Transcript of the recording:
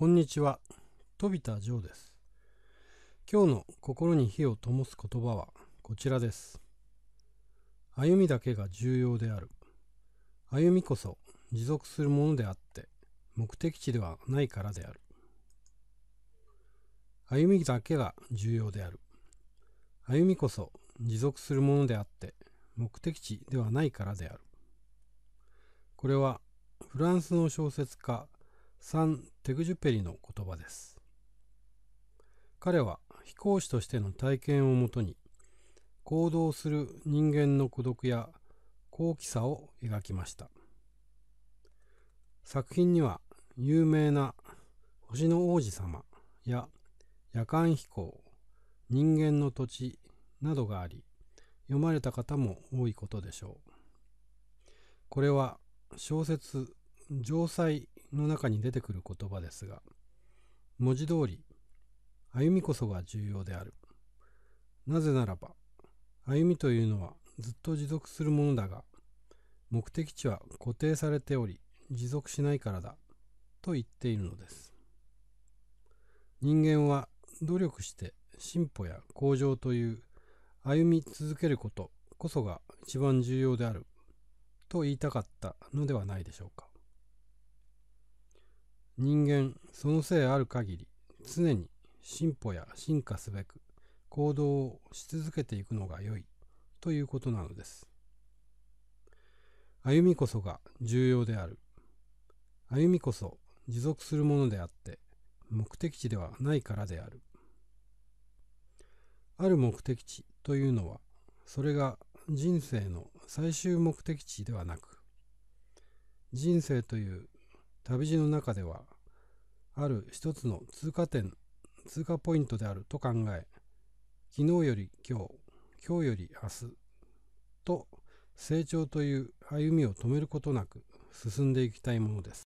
こんにちは、飛田ジョーです。今日の心に火を灯す言葉はこちらです。歩みだけが重要である。歩みこそ持続するものであって、目的地ではないからである。歩みだけが重要である。歩みこそ持続するものであって、目的地ではないからである。これはフランスの小説家サン・テグジュペリの言葉です。彼は飛行士としての体験をもとに行動する人間の孤独や高貴さを描きました作品には有名な「星の王子様」や「夜間飛行」「人間の土地」などがあり読まれた方も多いことでしょうこれは小説「城塞の中に出てくる言葉ですが、文字通り、歩みこそが重要である。なぜならば、歩みというのはずっと持続するものだが、目的地は固定されており、持続しないからだ、と言っているのです。人間は努力して進歩や向上という歩み続けることこそが一番重要であると言いたかったのではないでしょうか。人間そのせいある限り常に進歩や進化すべく行動をし続けていくのが良いということなのです歩みこそが重要である歩みこそ持続するものであって目的地ではないからであるある目的地というのはそれが人生の最終目的地ではなく人生という旅路の中ではある一つの通過点通過ポイントであると考え昨日より今日今日より明日と成長という歩みを止めることなく進んでいきたいものです